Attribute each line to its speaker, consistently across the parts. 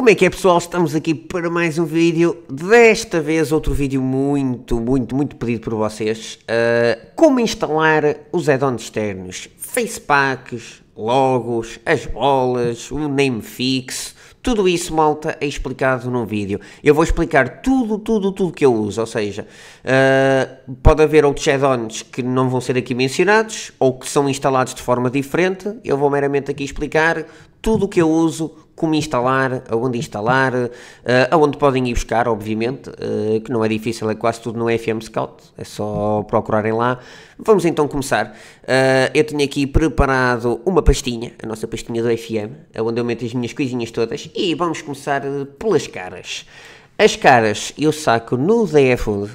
Speaker 1: Como é que é pessoal? Estamos aqui para mais um vídeo, desta vez outro vídeo muito, muito, muito pedido por vocês. Uh, como instalar os add-ons externos, facepacks, logos, as bolas, o name fix, tudo isso, malta, é explicado num vídeo. Eu vou explicar tudo, tudo, tudo que eu uso, ou seja, uh, pode haver outros add-ons que não vão ser aqui mencionados, ou que são instalados de forma diferente, eu vou meramente aqui explicar tudo o que eu uso, como instalar, aonde instalar, uh, aonde podem ir buscar, obviamente, uh, que não é difícil, é quase tudo no FM Scout, é só procurarem lá. Vamos então começar. Uh, eu tenho aqui preparado uma pastinha, a nossa pastinha do FM, onde eu meto as minhas coisinhas todas, e vamos começar pelas caras. As caras eu saco no DFUND,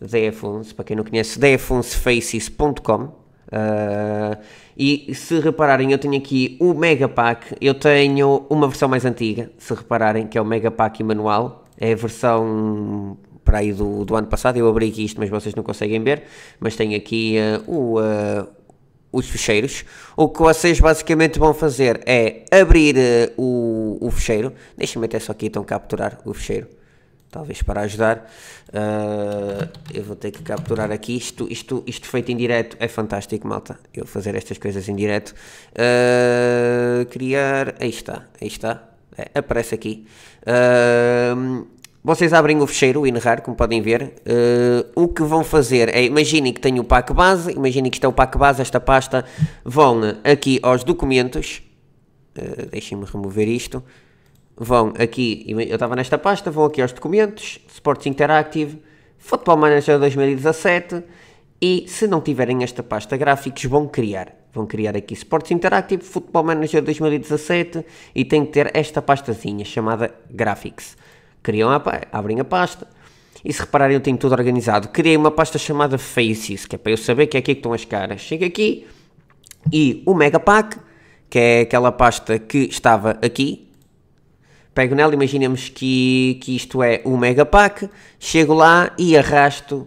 Speaker 1: DFUNS, para quem não conhece, dfundsfaces.com, Uh, e se repararem, eu tenho aqui o Mega Pack, eu tenho uma versão mais antiga, se repararem, que é o Mega Pack manual, é a versão para aí do, do ano passado, eu abri aqui isto, mas vocês não conseguem ver, mas tenho aqui uh, o, uh, os fecheiros. O que vocês basicamente vão fazer é abrir o, o fecheiro, deixem-me até só aqui então capturar o fecheiro talvez para ajudar. Uh, eu vou ter que capturar aqui. Isto, isto, isto feito em direto é fantástico, malta. Eu fazer estas coisas em direto. Uh, criar. Aí está, aí está. É, aparece aqui. Uh, vocês abrem o fecheiro, o InRAR, como podem ver. o que vão fazer é, imaginem que tenho o pack base, imaginem que isto é o pack base, esta pasta. Vão aqui aos documentos. Uh, Deixem-me remover isto vão aqui, eu estava nesta pasta, vão aqui aos documentos, Sports Interactive, Football Manager 2017 e se não tiverem esta pasta gráficos vão criar. Vão criar aqui Sports Interactive, Football Manager 2017 e tem que ter esta pastazinha chamada Graphics. Criam a, abrem a pasta e se repararem eu tenho tudo organizado. Criei uma pasta chamada Faces, que é para eu saber é que é aqui que estão as caras. Chego aqui e o Mega Pack, que é aquela pasta que estava aqui, Pego nela, imaginemos que, que isto é um megapack, chego lá e arrasto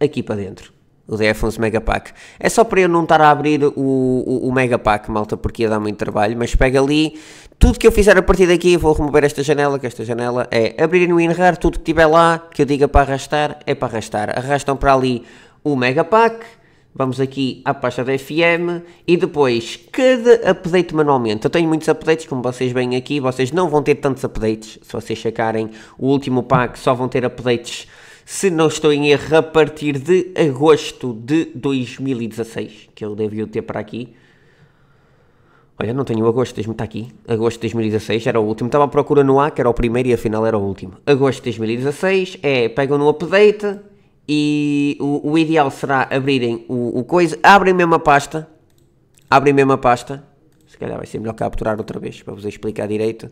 Speaker 1: aqui para dentro. O df Megapack. É só para eu não estar a abrir o, o, o Megapack, malta, porque ia dar muito trabalho. Mas pega ali. Tudo que eu fizer a partir daqui, vou remover esta janela, que esta janela é abrir no WinRAR. Tudo que tiver lá, que eu diga para arrastar, é para arrastar. Arrastam para ali o Megapack vamos aqui à pasta da FM e depois cada update manualmente. Eu tenho muitos updates, como vocês veem aqui, vocês não vão ter tantos updates. Se vocês checarem o último pack, só vão ter updates, se não estou em erro, a partir de agosto de 2016, que eu devia ter para aqui. Olha, não tenho agosto, deixa aqui. Agosto de 2016 era o último. Estava à procura no A, que era o primeiro e afinal era o último. Agosto de 2016 é, pegam no update, e o, o ideal será abrirem o, o, coisa. Abrem mesmo a pasta. Abrem mesmo a pasta. Se calhar vai ser melhor capturar outra vez para vos explicar direito.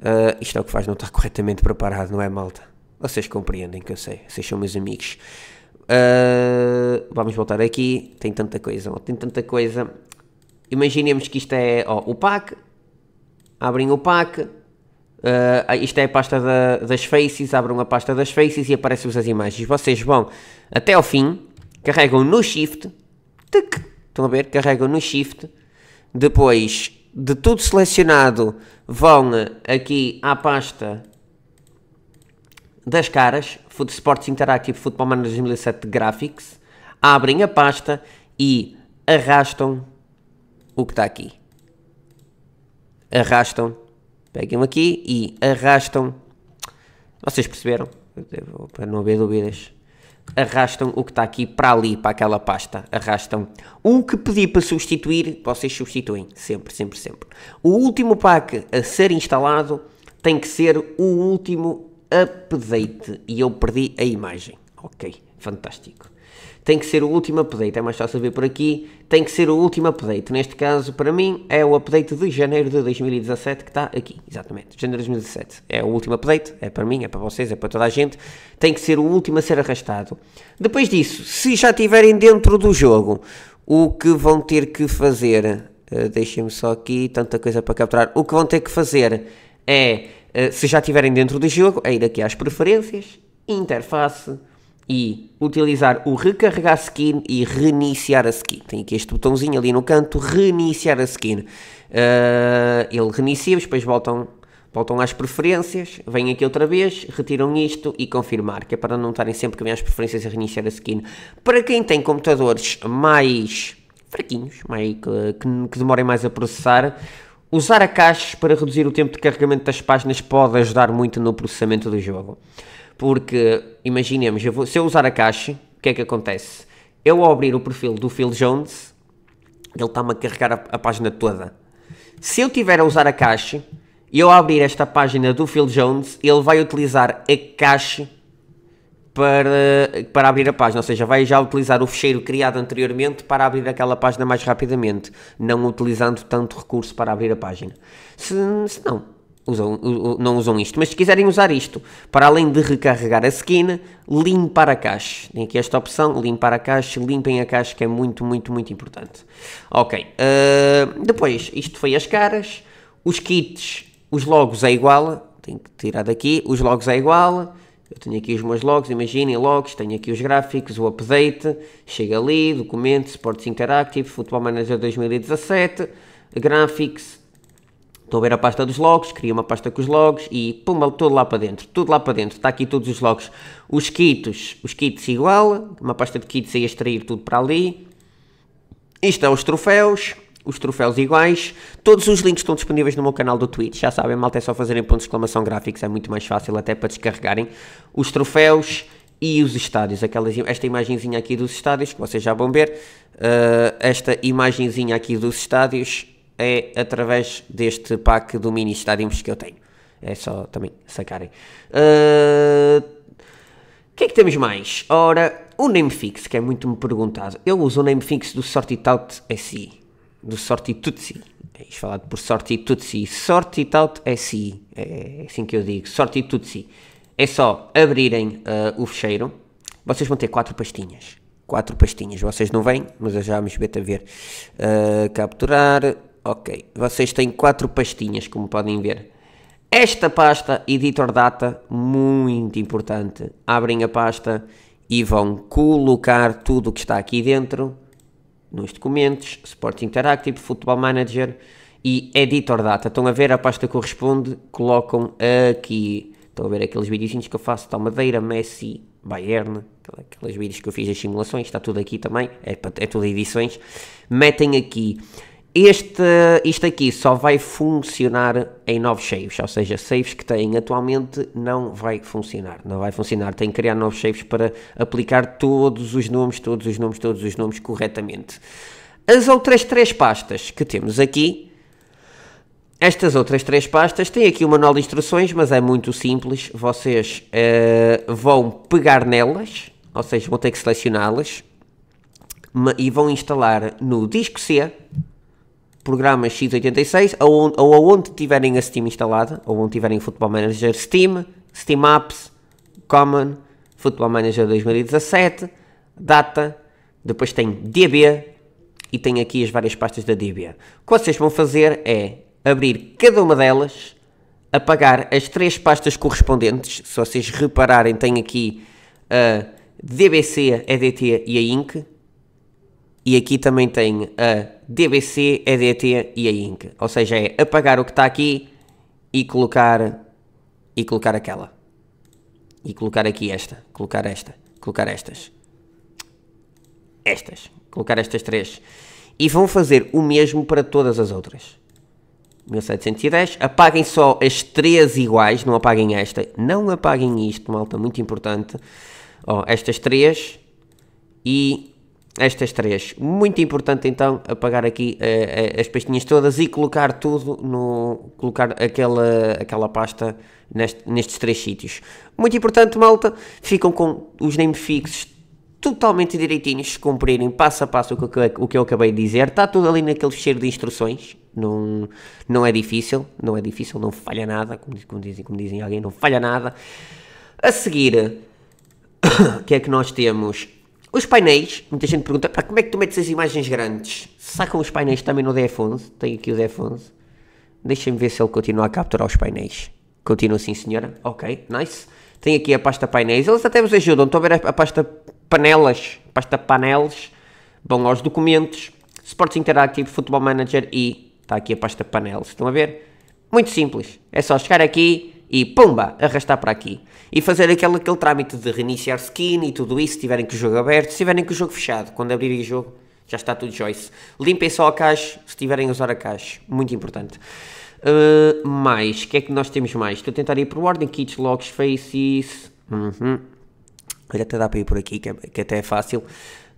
Speaker 1: Uh, isto é o que faz não estar corretamente preparado, não é, malta? Vocês compreendem que eu sei. Vocês são meus amigos. Uh, vamos voltar aqui. Tem tanta coisa, tem tanta coisa. Imaginemos que isto é ó, o pack. Abrem o pack Uh, isto é a pasta da, das faces, abram a pasta das faces e aparecem-vos as imagens. Vocês vão até ao fim, carregam no shift, tic, estão a ver? Carregam no shift, depois de tudo selecionado vão aqui à pasta das caras, futebol Sports Interactive Football Manager 2007 Graphics, abrem a pasta e arrastam o que está aqui. Arrastam pegam aqui e arrastam. Vocês perceberam? Para não haver dúvidas. Arrastam o que está aqui para ali, para aquela pasta. Arrastam. O que pedi para substituir, vocês substituem. Sempre, sempre, sempre. O último pack a ser instalado tem que ser o último update. E eu perdi a imagem. Ok, fantástico tem que ser o último update, é mais fácil ver por aqui, tem que ser o último update. Neste caso, para mim, é o update de janeiro de 2017 que está aqui, exatamente, janeiro de 2017. É o último update, é para mim, é para vocês, é para toda a gente, tem que ser o último a ser arrastado. Depois disso, se já estiverem dentro do jogo, o que vão ter que fazer, uh, deixem-me só aqui, tanta coisa para capturar, o que vão ter que fazer é, uh, se já estiverem dentro do jogo, é ir aqui às preferências, interface, e utilizar o recarregar skin e reiniciar a skin. Tem aqui este botãozinho ali no canto, reiniciar a skin. Uh, ele reinicia, depois voltam, voltam às preferências, vêm aqui outra vez, retiram isto e confirmar, que é para não estarem sempre que vêm às preferências a reiniciar a skin. Para quem tem computadores mais fraquinhos, mais, que, que demorem mais a processar, usar a caixa para reduzir o tempo de carregamento das páginas pode ajudar muito no processamento do jogo. Porque, imaginemos, eu vou, se eu usar a caixa, o que é que acontece? Eu ao abrir o perfil do Phil Jones, ele está-me a carregar a, a, página toda. Se eu tiver a usar a caixa, e eu abrir esta página do Phil Jones, ele vai utilizar a caixa para, para abrir a página, ou seja, vai já utilizar o fecheiro criado anteriormente para abrir aquela página mais rapidamente, não utilizando tanto recurso para abrir a página. Se, se não, usam, não usam isto. Mas se quiserem usar isto, para além de recarregar a skin, limpar a caixa. Tem aqui esta opção, limpar a caixa, limpem a caixa que é muito, muito, muito importante. Ok, uh, depois, isto foi as caras, os kits, os logos é igual, tenho que tirar daqui, os logos é igual, eu tenho aqui os meus logs, imaginem logs, tenho aqui os gráficos, o update, chega ali, documento, Sports Interactive, Football Manager 2017, graphics, Estou a ver a pasta dos logs, crio uma pasta com os logs e pum, tudo lá para dentro, tudo lá para dentro, está aqui todos os logs. Os kits, os kits igual, uma pasta de kits a extrair tudo para ali. Isto é os troféus, os troféus iguais. Todos os links estão disponíveis no meu canal do Twitch, já sabem, malta é só fazerem ponto de exclamação gráficos, é muito mais fácil até para descarregarem. Os troféus e os estádios, aquelas, esta imagenzinha aqui dos estádios, que vocês já vão ver, uh, esta imagenzinha aqui dos estádios, é através deste pack do mini estádios que eu tenho. É só também sacarem. O uh, ah, que é que temos mais? Ora, o name fix, que é muito me perguntado. Eu uso o name fix do Sortitout SI. Do Sortitutsi. É falado por Sortitutsi. Sortitout SI. É assim que eu digo. Sortitutsi. É só abrirem uh, o fecheiro. Vocês vão ter quatro pastinhas. Quatro pastinhas. Vocês não vêm, mas eu já me esbeto a ver. Uh, capturar Ok, vocês têm quatro pastinhas, como podem ver. Esta pasta, Editor Data, muito importante. Abrem a pasta e vão colocar tudo o que está aqui dentro nos documentos, Sport Interactive, Football Manager e Editor Data. Estão a ver a pasta que corresponde, colocam aqui. Estão a ver aqueles videozinhos que eu faço, tal Madeira, Messi, Bayern, aqueles vídeos que eu fiz as simulações, está tudo aqui também, é, é tudo edições. Metem aqui este, isto aqui só vai funcionar em novos saves, ou seja, saves que têm atualmente não vai funcionar. Não vai funcionar, tem que criar novos saves para aplicar todos os nomes, todos os nomes, todos os nomes corretamente. As outras três pastas que temos aqui, estas outras três pastas têm aqui o manual de instruções, mas é muito simples. Vocês uh, vão pegar nelas, ou seja, vão ter que selecioná-las e vão instalar no disco C programa X86, ou, aonde tiverem a Steam instalada, ou onde tiverem o Football Manager Steam, Steam Apps, Common, Football Manager 2017, Data, depois tem DB, e tem aqui as várias pastas da DB. O que vocês vão fazer é abrir cada uma delas, apagar as três pastas correspondentes, se vocês repararem tem aqui a eh, DBC, a EDT e a INC, e aqui também tem a eh, DBC, EDT é e a INC. Ou seja, é apagar o que está aqui e colocar, e colocar aquela. E colocar aqui esta, colocar esta, colocar estas. Estas, colocar estas três. E vão fazer o mesmo para todas as outras. 1710, apaguem só as três iguais, não apaguem esta, não apaguem isto, malta, muito importante. Oh, estas três e estas três. Muito importante então apagar aqui uh, as pastinhas todas e colocar tudo no colocar aquela aquela pasta neste, nestes três sítios. Muito importante, malta, ficam com os name fixes totalmente direitinhos, se cumprirem passo a passo o que, o que eu acabei de dizer. Está tudo ali naquele cheiro de instruções. Não, não é difícil, não é difícil, não falha nada, como, como dizem, como dizem alguém, não falha nada. A seguir, o que é que nós temos? Os painéis, muita gente pergunta, para como é que tu metes as imagens grandes? Sacam os painéis também no DF11, tenho aqui o DF11. Deixem-me ver se ele continua a capturar os painéis. Continua sim senhora, ok, nice. Tem aqui a pasta painéis, eles até vos ajudam, estão a ver a pasta panelas, pasta paneles, vão aos documentos, Sports Interactive, Football Manager e está aqui a pasta panelas, estão a ver? Muito simples, é só chegar aqui, e pumba, arrastar para aqui. E fazer aquele, aquele trâmite de reiniciar skin e tudo isso, se tiverem que o jogo aberto, se tiverem que o jogo fechado, quando abrirem o jogo, já está tudo Joyce. Limpem só a caixa, se tiverem a usar a caixa, muito importante. Uh, mais, o que é que nós temos mais? Estou a tentar ir por ordem, kits, logs, faces, uhum. Olha, até dá para ir por aqui, que, é, que até é fácil.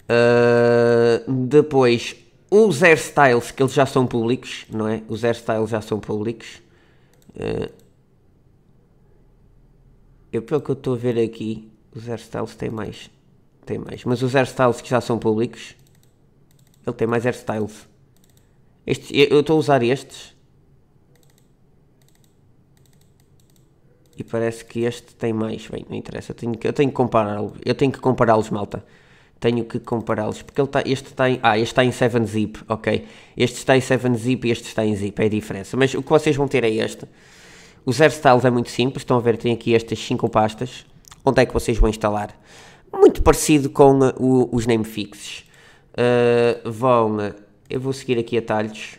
Speaker 1: Uh, depois, os hairstyles, que eles já são públicos, não é? Os hairstyles já são públicos. Uh, eu pelo que eu estou a ver aqui, os hairstyles têm mais. Tem mais. Mas os hairstyles que já são públicos, ele tem mais hairstyles. este eu estou a usar estes. E parece que este tem mais. Bem, não interessa. Eu tenho que, eu tenho que compará-los. Eu tenho que compará-los, malta. Tenho que compará-los. Porque ele tá, este está em. Ah, este está em 7-zip, ok. Este está em 7-zip e este está em zip. É a diferença. Mas o que vocês vão ter é este. Os hairstyles é muito simples, estão a ver, tem aqui estas 5 pastas, onde é que vocês vão instalar. Muito parecido com uh, o, os name fixes. Uh, vão, uh, eu vou seguir aqui atalhos,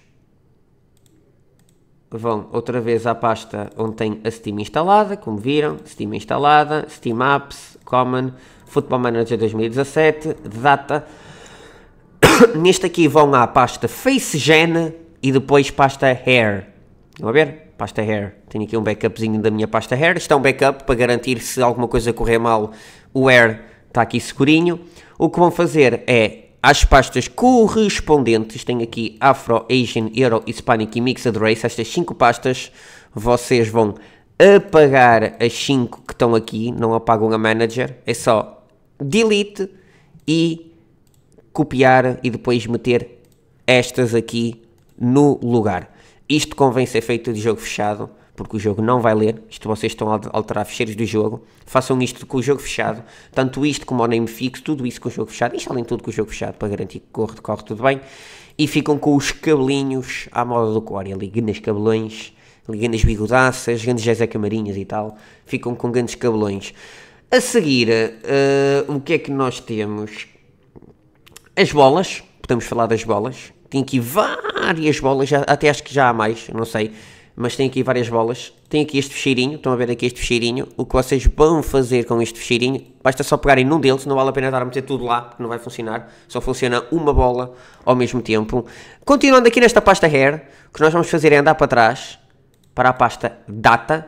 Speaker 1: vão outra vez à pasta onde tem a Steam instalada, como viram, Steam instalada, Steam Apps, Common, Football Manager 2017, Data. Neste aqui vão à pasta FaceGen e depois pasta Hair. Vão ver? pasta hair. Tenho aqui um backupzinho da minha pasta hair. Está é um backup para garantir se alguma coisa correr mal, o hair está aqui segurinho. O que vão fazer é as pastas correspondentes, tenho aqui Afro, Asian, Euro, Hispanic e Mixed Race, estas 5 pastas, vocês vão apagar as 5 que estão aqui, não apagam a manager, é só delete e copiar e depois meter estas aqui no lugar. Isto convém ser feito de jogo fechado, porque o jogo não vai ler. Isto vocês estão a alterar ficheiros do jogo. Façam isto com o jogo fechado. Tanto isto como o name fixo, tudo isso com o jogo fechado. Instalem tudo com o jogo fechado para garantir que corre, corre tudo bem. E ficam com os cabelinhos à moda do Core, ali, nas cabelões, nas bigodaças, grandes José Camarinhas e tal. Ficam com grandes cabelões. A seguir, uh, o que é que nós temos? As bolas. Podemos falar das bolas tem aqui várias bolas, já, até acho que já há mais, não sei. Mas tem aqui várias bolas. Tem aqui este fecheirinho, estão a ver aqui este fecheirinho. O que vocês vão fazer com este fecheirinho, basta só pegarem num deles, não vale a pena estar a meter tudo lá, porque não vai funcionar. Só funciona uma bola ao mesmo tempo. Continuando aqui nesta pasta Hair, o que nós vamos fazer é andar para trás, para a pasta Data,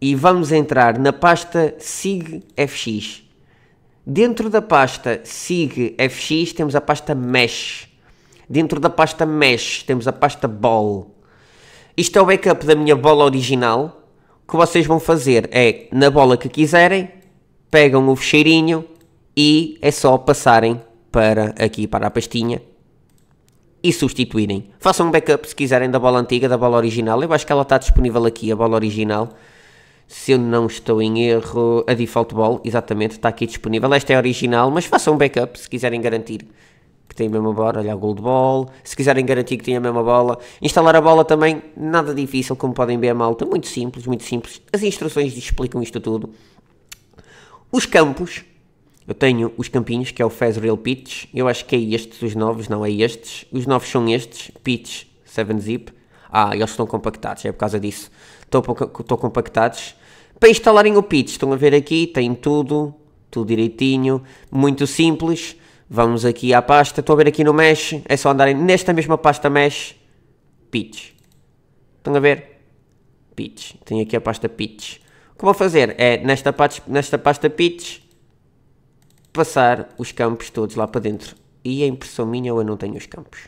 Speaker 1: e vamos entrar na pasta SIGFX. Dentro da pasta SIGFX temos a pasta Mesh. Dentro da pasta Mesh temos a pasta Ball. Isto é o backup da minha bola original. O que vocês vão fazer é, na bola que quiserem, pegam o fecheirinho e é só passarem para aqui, para a pastinha e substituírem. Façam um backup se quiserem da bola antiga, da bola original. Eu acho que ela está disponível aqui, a bola original. Se eu não estou em erro, a default ball, exatamente, está aqui disponível. Esta é a original, mas façam um backup se quiserem garantir que tem a mesma bola, olha a gold ball se quiserem garantir que tem a mesma bola, instalar a bola também, nada difícil, como podem ver, malta, muito simples, muito simples, as instruções explicam isto tudo. Os campos, eu tenho os campinhos, que é o Fez Real Pitch, eu acho que é estes os novos, não é estes, os novos são estes, Pitch 7-Zip, ah, eles estão compactados, é por causa disso, estão, estão compactados. Para instalarem o pitch, estão a ver aqui, tem tudo, tudo direitinho, muito simples, Vamos aqui à pasta, estou a ver aqui no mesh, é só andarem nesta mesma pasta mesh, pitch. Estão a ver? Pitch. Tenho aqui a pasta pitch. O que vou fazer é, nesta, pasta, nesta pasta pitch, passar os campos todos lá para dentro. E a impressão minha eu não tenho os campos.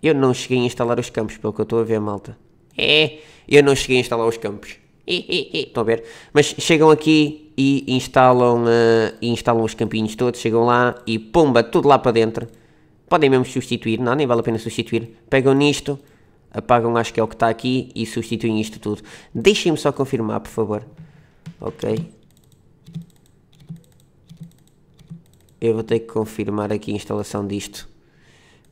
Speaker 1: Eu não cheguei a instalar os campos, pelo que eu estou a ver, malta. É, eu não cheguei a instalar os campos. Estão a ver? Mas chegam aqui e instalam, uh, instalam os campinhos todos, chegam lá e pomba, tudo lá para dentro. Podem mesmo substituir, não, nem vale a pena substituir. Pegam nisto, apagam acho que é o que está aqui e substituem isto tudo. Deixem-me só confirmar, por favor. Ok. Eu vou ter que confirmar aqui a instalação disto.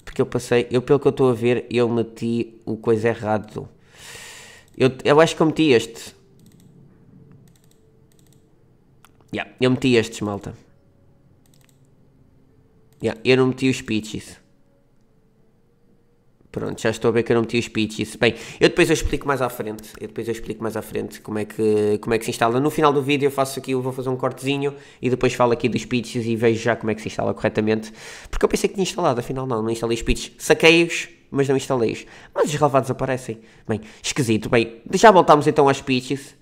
Speaker 1: Porque eu passei, eu pelo que eu estou a ver, eu meti o coisa errado. Eu, eu acho que eu meti este. Yeah, eu meti estes, malta. Yeah, eu não meti os pitches. Pronto, já estou a ver que eu não meti os pitches. Bem, eu depois eu explico mais à frente. Eu depois eu explico mais à frente como é que, como é que se instala. No final do vídeo eu faço aqui, eu vou fazer um cortezinho e depois falo aqui dos pitches e vejo já como é que se instala corretamente. Porque eu pensei que tinha instalado, afinal não, não instalei os pitches. Saquei-os, mas não instalei-os. Mas os relevados aparecem. Bem, esquisito. Bem, já voltámos então aos pitches.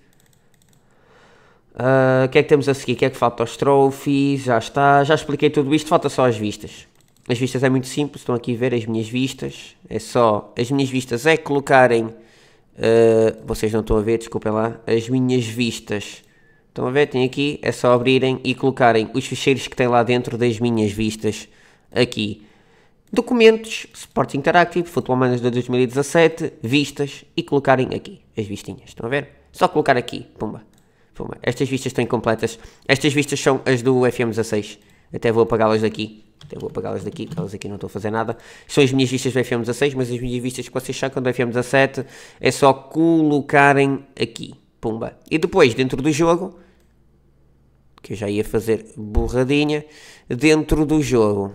Speaker 1: Ah, o que é que temos a seguir? O que é que falta? Os trophies, já está, já expliquei tudo isto, falta só as vistas. As vistas é muito simples, estão aqui a ver as minhas vistas. É só, as minhas vistas é colocarem... Uh, vocês não estão a ver, desculpem lá. As minhas vistas. Estão a ver? Tem aqui, é só abrirem e colocarem os ficheiros que tem lá dentro das minhas vistas. Aqui. Documentos, Sport Interactive, Football Manager 2017, vistas e colocarem aqui as vistinhas. Estão a ver? Só colocar aqui, pumba. Puma. Estas vistas estão incompletas. Estas vistas são as do FM16. Até vou apagá-las daqui. Até vou apagá-las daqui, porque elas aqui não estão a fazer nada. São as minhas vistas do FM16, mas as minhas vistas que vocês sacam do FM17 é só colocarem aqui. Pumba. E depois, dentro do jogo, que eu já ia fazer borradinha, dentro do jogo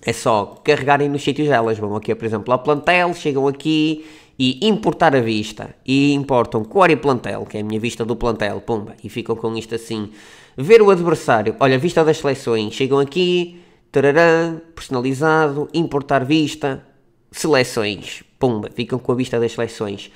Speaker 1: é só carregarem nos sítios delas. Vão aqui, por exemplo, ao plantel, chegam aqui, e importar a vista e importam core e plantel, que é a minha vista do plantel, pumba, e ficam com isto assim. Ver o adversário, olha, vista das seleções, chegam aqui, tararã, personalizado, importar vista, seleções, pumba, ficam com a vista das seleções.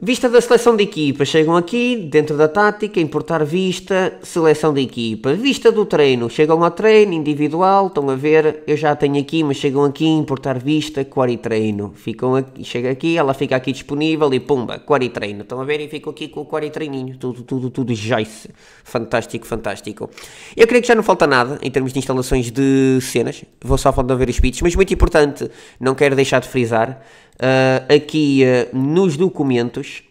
Speaker 1: Vista da seleção de equipa, chegam aqui, dentro da tática, importar vista, seleção de equipa. Vista do treino, chegam ao treino, individual, estão a ver, eu já tenho aqui, mas chegam aqui, importar vista, quari treino. Ficam aqui, chega aqui, ela fica aqui disponível e pumba, quari treino. Estão a ver e ficam aqui com o quari treininho, tudo, tudo, tudo jace. Fantástico, fantástico. Eu creio que já não falta nada em termos de instalações de cenas, vou só falar a ver os bits, mas muito importante, não quero deixar de frisar, uh, aqui uh, nos documentos.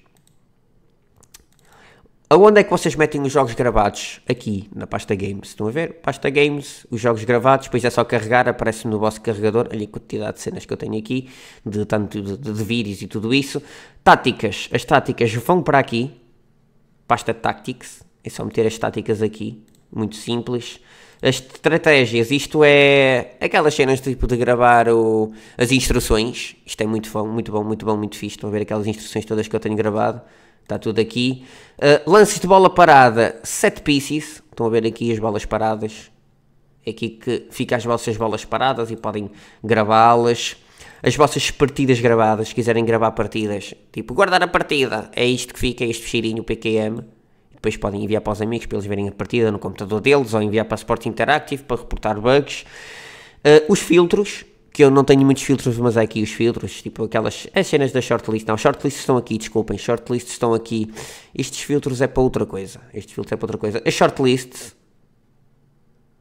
Speaker 1: Aonde é que vocês metem os jogos gravados? Aqui, na pasta Games. Estão a ver? Pasta Games, os jogos gravados, depois é só carregar, aparece no vosso carregador. Olha a quantidade de cenas que eu tenho aqui, de tanto de, de vírus e tudo isso. Táticas. As táticas vão para aqui. Pasta Tactics. É só meter as táticas aqui. Muito simples as estratégias, isto é aquelas cenas tipo de gravar o, as instruções, isto é muito bom, muito bom, muito bom, muito fixe, estão a ver aquelas instruções todas que eu tenho gravado, está tudo aqui. Uh, lances de bola parada, set pieces, estão a ver aqui as bolas paradas, é aqui que ficam as vossas bolas paradas e podem gravá-las. As vossas partidas gravadas, se quiserem gravar partidas, tipo guardar a partida, é isto que fica, é este fecheirinho PQM, depois podem enviar para os amigos para eles verem a partida no computador deles ou enviar para a Sport Interactive para reportar bugs. Uh, os filtros, que eu não tenho muitos filtros, mas há aqui os filtros, tipo aquelas as cenas da shortlist. Não, shortlists estão aqui, desculpem, shortlists estão aqui. Estes filtros é para outra coisa. Estes filtros é para outra coisa. A shortlist.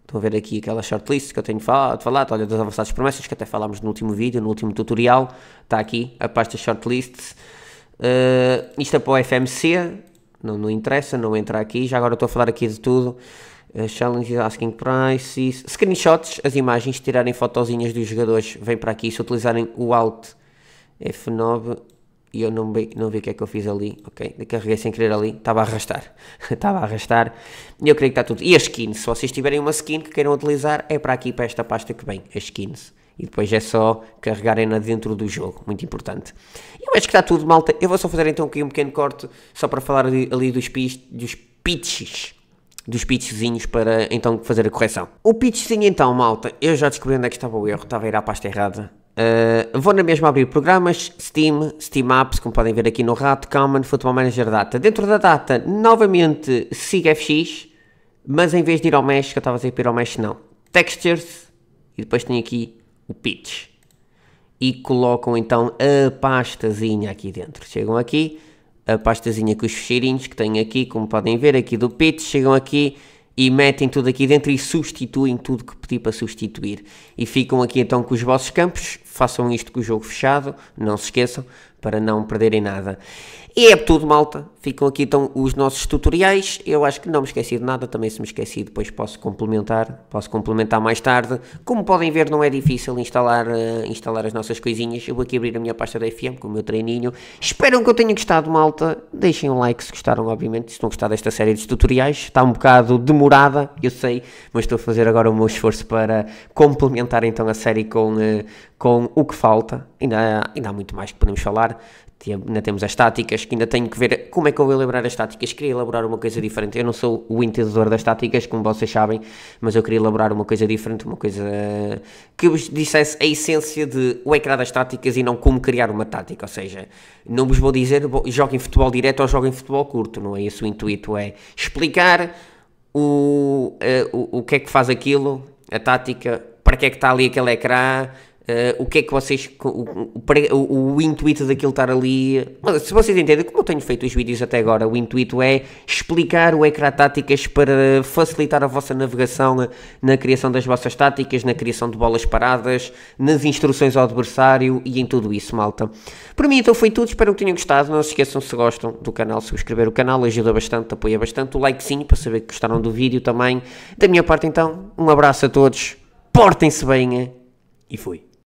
Speaker 1: Estão a ver aqui aquela shortlist que eu tenho falado, falado olha, das avançadas promessas, que até falámos no último vídeo, no último tutorial. Está aqui a pasta shortlists. Uh, isto é para o FMC, não, não interessa, não entra aqui. Já agora estou a falar aqui de tudo. Uh, eh, challenges, asking prices, screenshots, as imagens, tirarem fotozinhas dos jogadores, vem para aqui. Se utilizarem o Alt F9 e eu não vi, não vi o que é que eu fiz ali, ok? Carreguei sem querer ali, estava a arrastar, estava a arrastar, e eu creio que está tudo. E as skins, se vocês tiverem uma skin que queiram utilizar, é para aqui, para esta pasta que vem, as skins e depois é só carregarem-na dentro do jogo, muito importante. e Eu acho que está tudo, malta. Eu vou só fazer então aqui um pequeno corte só para falar ali, ali dos, pis, dos pitches. Dos pitchzinhos para então fazer a correção. O pitchzinho então, malta, eu já descobri onde é que estava o erro, estava a ir à pasta errada. Uh, vou na mesma abrir programas, Steam, Steam Apps, como podem ver aqui no rato, Common, Football Manager Data. Dentro da data, novamente, FX, mas em vez de ir ao mesh, que eu estava a dizer para ir ao mesh, não. Textures, e depois tenho aqui o pitch, e colocam então a pastazinha aqui dentro. Chegam aqui, a pastazinha com os fecheirinhos que tenho aqui, como podem ver aqui do pitch, chegam aqui e metem tudo aqui dentro e substituem tudo que pedi para substituir. E ficam aqui então com os vossos campos, façam isto com o jogo fechado, não se esqueçam, para não perderem nada. E é tudo, malta. Ficam aqui então os nossos tutoriais. Eu acho que não me esqueci de nada, também se me esqueci, depois posso complementar, posso complementar mais tarde. Como podem ver, não é difícil instalar, uh, instalar as nossas coisinhas. Eu vou aqui abrir a minha pasta da FM com o meu treininho. Espero que eu tenha gostado, malta. Deixem um like se gostaram, obviamente, se estão gostado desta série de tutoriais. Está um bocado demorada, eu sei, mas estou a fazer agora o meu esforço para complementar então a série com, uh, com o que falta. Ainda, ainda há muito mais que podemos falar elaborar. Ainda temos as táticas, que ainda tenho que ver como é que eu vou elaborar as táticas. Queria elaborar uma coisa diferente. Eu não sou o entendedor das táticas, como vocês sabem, mas eu queria elaborar uma coisa diferente, uma coisa que vos dissesse a essência de o ecrã das táticas e não como criar uma tática. Ou seja, não vos vou dizer joguem futebol direto ou joguem futebol curto. Não é esse o intuito, é explicar o, eh, o, o que é que faz aquilo, a tática, para que é que está ali aquele ecrã Uh, o que é que vocês. O, o, o, intuito daquilo estar ali. Mas se vocês entendem, como eu tenho feito os vídeos até agora, o intuito é explicar o ecrã táticas para facilitar a vossa navegação na, criação das vossas táticas, na criação de bolas paradas, nas instruções ao adversário e em tudo isso, malta. Para mim, então foi tudo. Espero que tenham gostado. Não se esqueçam, se gostam do canal, subscrever o canal, ajuda bastante, apoia bastante. O likezinho para saber que gostaram do vídeo também. Da minha parte, então, um abraço a todos. Portem-se bem eh, e fui.